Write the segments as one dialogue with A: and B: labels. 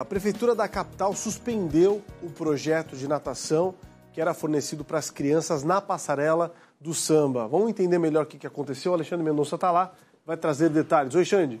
A: A Prefeitura da capital suspendeu o projeto de natação que era fornecido para as crianças na passarela do samba. Vamos entender melhor o que aconteceu? O Alexandre Mendonça está lá,
B: vai trazer detalhes. Oi, Xande.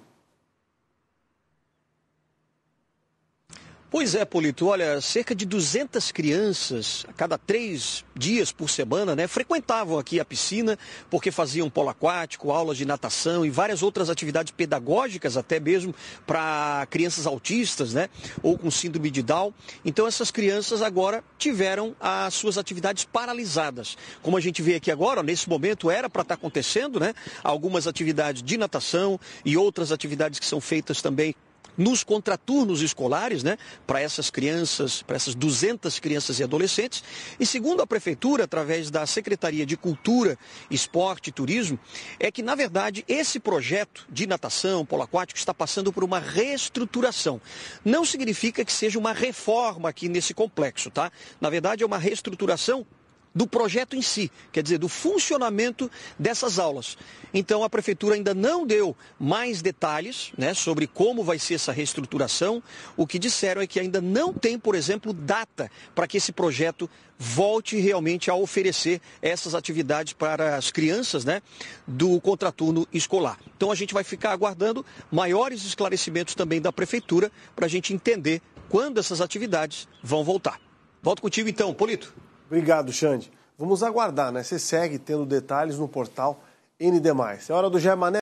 B: Pois é, Polito, olha, cerca de 200 crianças, a cada três dias por semana, né, frequentavam aqui a piscina, porque faziam polo aquático, aulas de natação e várias outras atividades pedagógicas, até mesmo para crianças autistas, né, ou com síndrome de Down. Então, essas crianças agora tiveram as suas atividades paralisadas. Como a gente vê aqui agora, nesse momento era para estar tá acontecendo, né, algumas atividades de natação e outras atividades que são feitas também nos contraturnos escolares, né, para essas crianças, para essas 200 crianças e adolescentes. E segundo a prefeitura, através da Secretaria de Cultura, Esporte e Turismo, é que na verdade esse projeto de natação polo aquático está passando por uma reestruturação. Não significa que seja uma reforma aqui nesse complexo, tá? Na verdade é uma reestruturação do projeto em si, quer dizer, do funcionamento dessas aulas. Então, a prefeitura ainda não deu mais detalhes né, sobre como vai ser essa reestruturação. O que disseram é que ainda não tem, por exemplo, data para que esse projeto volte realmente a oferecer essas atividades para as crianças né, do contraturno escolar. Então, a gente vai ficar aguardando maiores esclarecimentos também da prefeitura para a gente entender quando essas atividades vão voltar. Volto contigo então, Polito.
A: Obrigado, Xande. Vamos aguardar, né? Você segue tendo detalhes no portal ND. É hora do Germané.